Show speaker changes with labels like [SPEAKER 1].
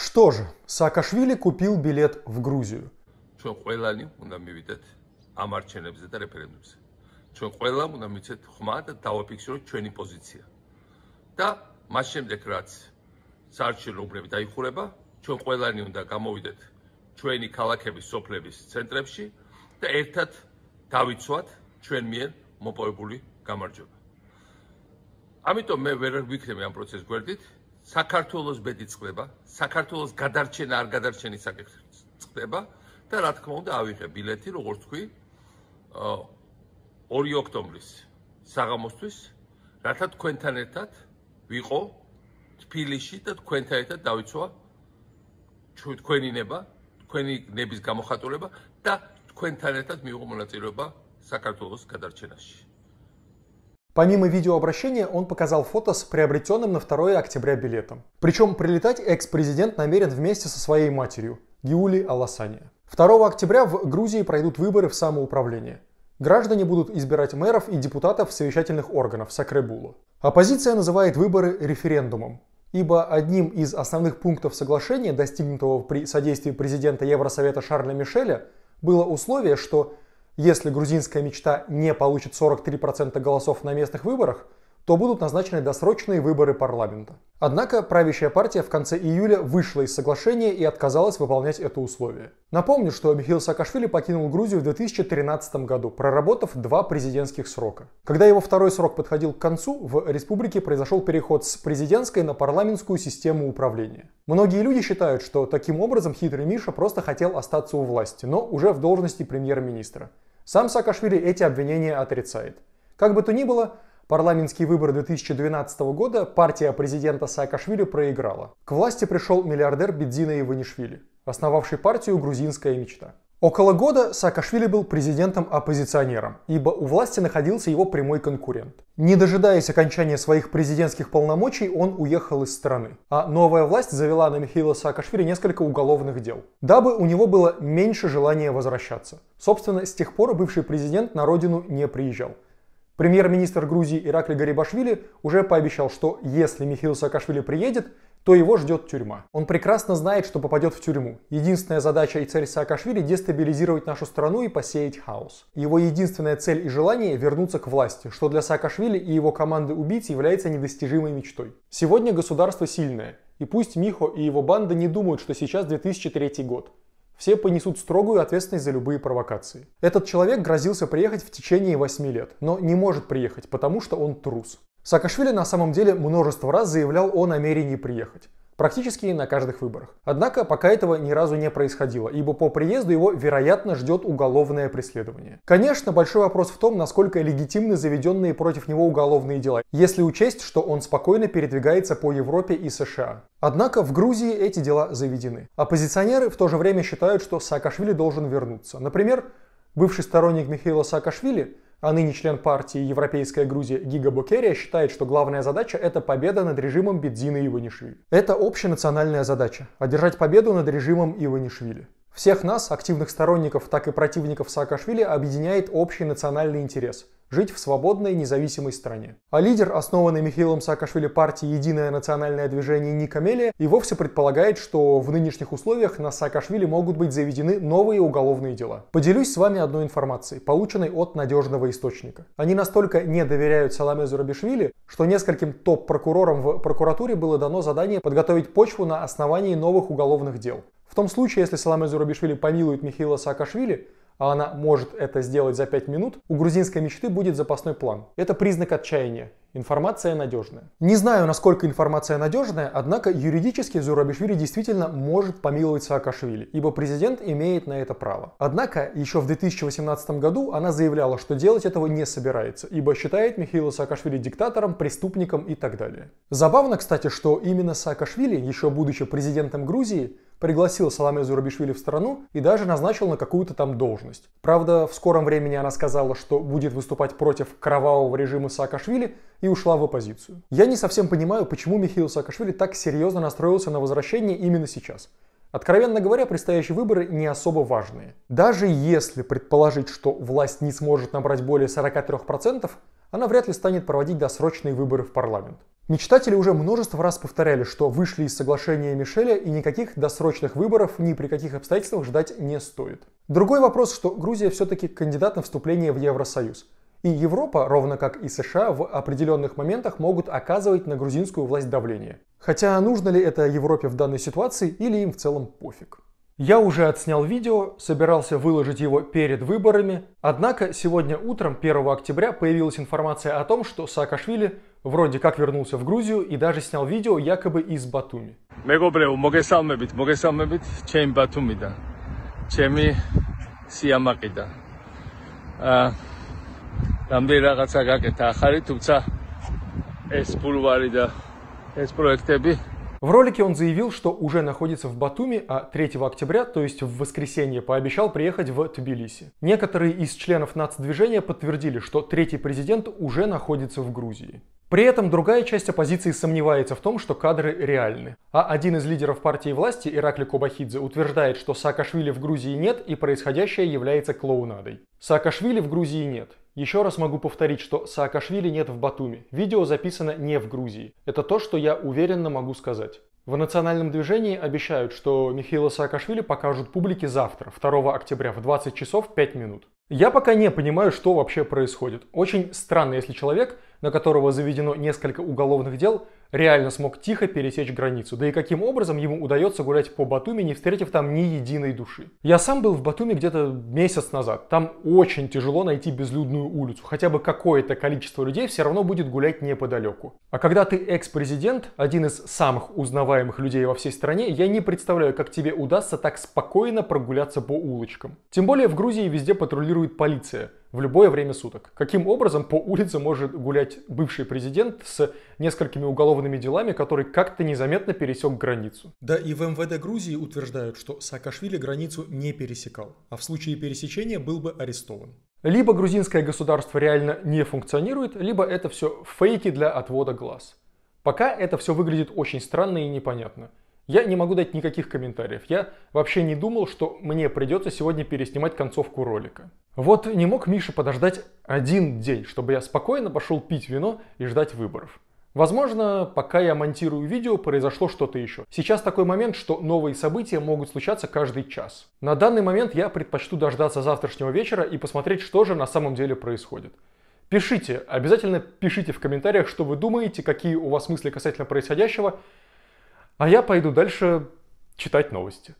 [SPEAKER 1] Что же, Саакашвили купил билет в Грузию. ჩვენ ყველანი უნდა მივიდეთ ამ არჩევნებზე და რეფერენდუმზე. ჩვენ ყველამ უნდა მივიცეთ ხმა და დავაფიქსიროთ ჩვენი პოზიცია. და მას შემდეგ რაც საარჩევნო უბრები დაიხურება, ჩვენ ყველანი უნდა გამოვიდეთ ჩვენი ქალაქების სოფლების ცენტრებში და ერთად დავიცვათ ჩვენ მიერ მოპოვებული გამარჯვება. ამიტომ მე ვერ ვიქნები ამ პროცესს გვერდით, საქართველოს ბედი წყდება, საქართველოს გადარჩენა არ გადარჩენის საკითხი წყდება და რა თქმა უნდა ავიღე ბილეთი, როგორც თქვი, 2 ოქტომბრის საღამოსთვის, რათა თქვენთან ერთად ვიყო თბილისში და თქვენთან ერთად დავიცვა თქვენი ნება, თქვენი ნების გამოხატულება და თქვენთან ერთად მიიღო მონაწილეობა საქართველოს გადარჩენაში. Помимо видеообращения, он показал фото с приобретенным на 2 октября билетом. Причем прилетать экс-президент намерен вместе со своей матерью, Гиули Аласани. 2 октября в Грузии пройдут выборы в самоуправление. Граждане будут избирать мэров и депутатов совещательных органов Сакребула. Оппозиция называет выборы референдумом, ибо одним из основных пунктов соглашения, достигнутого при содействии президента Евросовета Шарля Мишеля, было условие, что если грузинская мечта не получит 43% голосов на местных выборах, то будут назначены досрочные выборы парламента. Однако правящая партия в конце июля вышла из соглашения и отказалась выполнять это условие. Напомню, что Михаил Саакашвили покинул Грузию в 2013 году, проработав два президентских срока. Когда его второй срок подходил к концу, в республике произошел переход с президентской на парламентскую систему управления. Многие люди считают, что таким образом хитрый Миша просто хотел остаться у власти, но уже в должности премьер-министра. Сам Саакашвили эти обвинения отрицает. Как бы то ни было, парламентские выборы 2012 года партия президента Саакашвили проиграла. К власти пришел миллиардер Бедзина Иванишвили, основавший партию «Грузинская мечта». Около года Саакашвили был президентом-оппозиционером, ибо у власти находился его прямой конкурент. Не дожидаясь окончания своих президентских полномочий, он уехал из страны. А новая власть завела на Михаила Саакашвили несколько уголовных дел, дабы у него было меньше желания возвращаться. Собственно, с тех пор бывший президент на родину не приезжал. Премьер-министр Грузии Иракли Гарибашвили уже пообещал, что если Михаил Саакашвили приедет, то его ждет тюрьма. Он прекрасно знает, что попадет в тюрьму. Единственная задача и цель Саакашвили – дестабилизировать нашу страну и посеять хаос. Его единственная цель и желание – вернуться к власти, что для Саакашвили и его команды убийц является недостижимой мечтой. Сегодня государство сильное, и пусть Михо и его банда не думают, что сейчас 2003 год. Все понесут строгую ответственность за любые провокации. Этот человек грозился приехать в течение 8 лет, но не может приехать, потому что он трус. Саакашвили на самом деле множество раз заявлял о намерении приехать практически на каждых выборах. Однако пока этого ни разу не происходило, ибо по приезду его, вероятно, ждет уголовное преследование. Конечно, большой вопрос в том, насколько легитимны заведенные против него уголовные дела, если учесть, что он спокойно передвигается по Европе и США. Однако в Грузии эти дела заведены. Оппозиционеры в то же время считают, что Саакашвили должен вернуться. Например, бывший сторонник Михаила Саакашвили – а ныне член партии «Европейская Грузия» Гига Букерия считает, что главная задача – это победа над режимом Бедзина Иванишвили. Это общенациональная задача – одержать победу над режимом Иванишвили. Всех нас, активных сторонников, так и противников Саакашвили, объединяет общий национальный интерес – жить в свободной, независимой стране. А лидер, основанный Михаилом Саакашвили партии «Единое национальное движение Никамелия», и вовсе предполагает, что в нынешних условиях на Саакашвили могут быть заведены новые уголовные дела. Поделюсь с вами одной информацией, полученной от надежного источника. Они настолько не доверяют Саламе Зурабишвили, что нескольким топ-прокурорам в прокуратуре было дано задание подготовить почву на основании новых уголовных дел. В том случае, если Саламе Зурабишвили помилует Михаила Саакашвили, а она может это сделать за 5 минут, у грузинской мечты будет запасной план. Это признак отчаяния. Информация надежная. Не знаю, насколько информация надежная, однако юридически Зурабишвили действительно может помиловать Саакашвили, ибо президент имеет на это право. Однако, еще в 2018 году она заявляла, что делать этого не собирается, ибо считает Михаила Саакашвили диктатором, преступником и так далее. Забавно, кстати, что именно Саакашвили, еще будучи президентом Грузии, пригласил Саламе Зурабишвили в страну и даже назначил на какую-то там должность. Правда, в скором времени она сказала, что будет выступать против кровавого режима Саакашвили и ушла в оппозицию. Я не совсем понимаю, почему Михаил Саакашвили так серьезно настроился на возвращение именно сейчас. Откровенно говоря, предстоящие выборы не особо важные. Даже если предположить, что власть не сможет набрать более 43%, она вряд ли станет проводить досрочные выборы в парламент. Мечтатели уже множество раз повторяли, что вышли из соглашения Мишеля и никаких досрочных выборов ни при каких обстоятельствах ждать не стоит. Другой вопрос, что Грузия все-таки кандидат на вступление в Евросоюз. И Европа, ровно как и США, в определенных моментах могут оказывать на грузинскую власть давление. Хотя нужно ли это Европе в данной ситуации или им в целом пофиг. Я уже отснял видео, собирался выложить его перед выборами, однако сегодня утром, 1 октября, появилась информация о том, что Саакашвили вроде как вернулся в Грузию и даже снял видео якобы из Батуми. მეგობრებო, მოგესალმებით, მოგესალმებით ჩემ ბათუმიდან. ჩემი სიამაყიდან. აა რამდენი რაღაცა გაკეთდა ახალი, თუმცა ეს ბულვარი და ეს პროექტები в ролике он заявил, что уже находится в Батуми, а 3 октября, то есть в воскресенье, пообещал приехать в Тбилиси. Некоторые из членов нацдвижения подтвердили, что третий президент уже находится в Грузии. При этом другая часть оппозиции сомневается в том, что кадры реальны. А один из лидеров партии власти, Иракли Кобахидзе, утверждает, что Саакашвили в Грузии нет и происходящее является клоунадой. Саакашвили в Грузии нет. Еще раз могу повторить, что Саакашвили нет в Батуми. Видео записано не в Грузии. Это то, что я уверенно могу сказать. В национальном движении обещают, что Михаила Саакашвили покажут публике завтра, 2 октября, в 20 часов 5 минут. Я пока не понимаю, что вообще происходит. Очень странно, если человек, на которого заведено несколько уголовных дел, реально смог тихо пересечь границу, да и каким образом ему удается гулять по Батуми, не встретив там ни единой души. Я сам был в Батуми где-то месяц назад. Там очень тяжело найти безлюдную улицу. Хотя бы какое-то количество людей все равно будет гулять неподалеку. А когда ты экс-президент, один из самых узнаваемых людей во всей стране, я не представляю, как тебе удастся так спокойно прогуляться по улочкам. Тем более в Грузии везде патрулирует полиция – в любое время суток. Каким образом по улице может гулять бывший президент с несколькими уголовными делами, который как-то незаметно пересек границу? Да и в МВД Грузии утверждают, что Саакашвили границу не пересекал, а в случае пересечения был бы арестован. Либо грузинское государство реально не функционирует, либо это все фейки для отвода глаз. Пока это все выглядит очень странно и непонятно – я не могу дать никаких комментариев. Я вообще не думал, что мне придется сегодня переснимать концовку ролика. Вот не мог Миша подождать один день, чтобы я спокойно пошел пить вино и ждать выборов. Возможно, пока я монтирую видео, произошло что-то еще. Сейчас такой момент, что новые события могут случаться каждый час. На данный момент я предпочту дождаться завтрашнего вечера и посмотреть, что же на самом деле происходит. Пишите, обязательно пишите в комментариях, что вы думаете, какие у вас мысли касательно происходящего, а я пойду дальше читать новости.